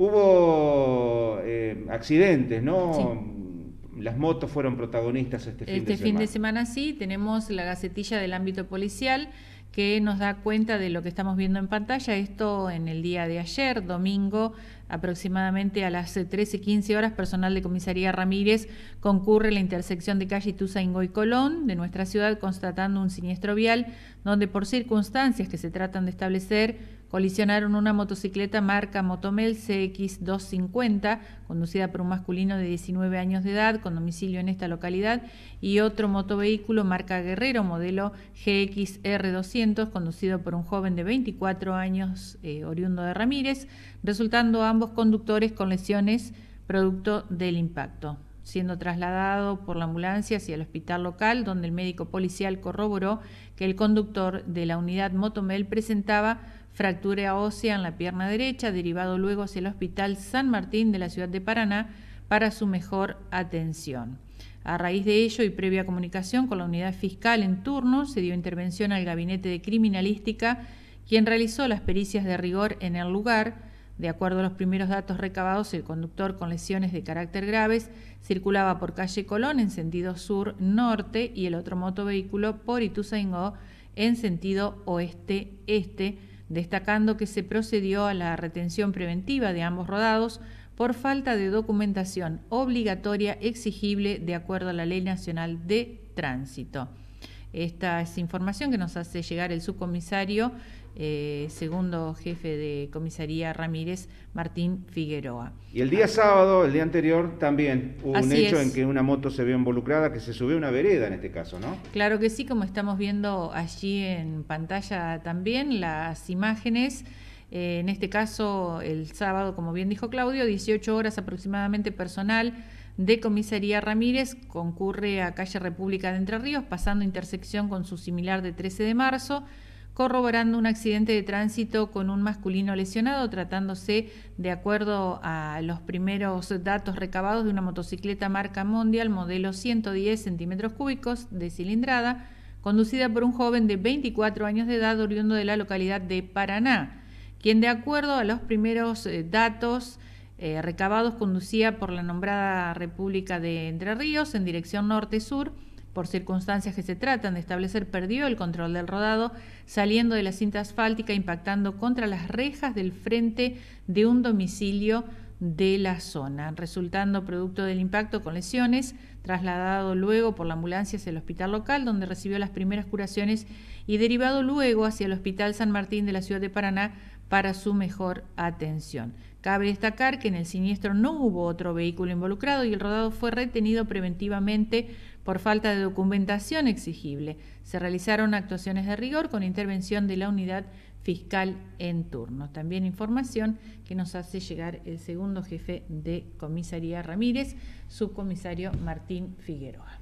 Hubo eh, accidentes, ¿no? Las motos fueron protagonistas este fin este de semana. Este fin de semana sí, tenemos la gacetilla del ámbito policial que nos da cuenta de lo que estamos viendo en pantalla. Esto en el día de ayer, domingo, aproximadamente a las 13-15 eh, horas, personal de Comisaría Ramírez concurre a la intersección de calle Ituzaingó y Colón de nuestra ciudad constatando un siniestro vial donde por circunstancias que se tratan de establecer colisionaron una motocicleta marca Motomel CX250, conducida por un masculino de 19 años de edad con domicilio en esta localidad, y otro motovehículo marca Guerrero, modelo GXR200 conducido por un joven de 24 años, eh, oriundo de Ramírez, resultando ambos conductores con lesiones producto del impacto, siendo trasladado por la ambulancia hacia el hospital local, donde el médico policial corroboró que el conductor de la unidad Motomel presentaba fractura ósea en la pierna derecha, derivado luego hacia el hospital San Martín de la ciudad de Paraná, para su mejor atención. A raíz de ello y previa comunicación con la unidad fiscal en turno, se dio intervención al gabinete de criminalística, quien realizó las pericias de rigor en el lugar. De acuerdo a los primeros datos recabados, el conductor con lesiones de carácter graves circulaba por calle Colón en sentido sur-norte y el otro motovehículo por Ituzaingó en sentido oeste-este, destacando que se procedió a la retención preventiva de ambos rodados por falta de documentación obligatoria exigible de acuerdo a la Ley Nacional de Tránsito. Esta es información que nos hace llegar el subcomisario, eh, segundo jefe de comisaría Ramírez, Martín Figueroa. Y el día sábado, el día anterior, también hubo un hecho en que una moto se vio involucrada, que se subió a una vereda en este caso, ¿no? Claro que sí, como estamos viendo allí en pantalla también las imágenes. Eh, en este caso, el sábado, como bien dijo Claudio, 18 horas aproximadamente personal de Comisaría Ramírez concurre a calle República de Entre Ríos, pasando intersección con su similar de 13 de marzo corroborando un accidente de tránsito con un masculino lesionado, tratándose, de acuerdo a los primeros datos recabados, de una motocicleta marca Mondial, modelo 110 centímetros cúbicos de cilindrada, conducida por un joven de 24 años de edad oriundo de la localidad de Paraná quien de acuerdo a los primeros eh, datos eh, recabados conducía por la nombrada República de Entre Ríos en dirección norte-sur, por circunstancias que se tratan de establecer, perdió el control del rodado, saliendo de la cinta asfáltica, impactando contra las rejas del frente de un domicilio de la zona, resultando producto del impacto con lesiones, trasladado luego por la ambulancia hacia el hospital local, donde recibió las primeras curaciones, y derivado luego hacia el hospital San Martín de la ciudad de Paraná para su mejor atención. Cabe destacar que en el siniestro no hubo otro vehículo involucrado y el rodado fue retenido preventivamente por falta de documentación exigible. Se realizaron actuaciones de rigor con intervención de la unidad fiscal en turno. También información que nos hace llegar el segundo jefe de comisaría Ramírez, subcomisario Martín Figueroa.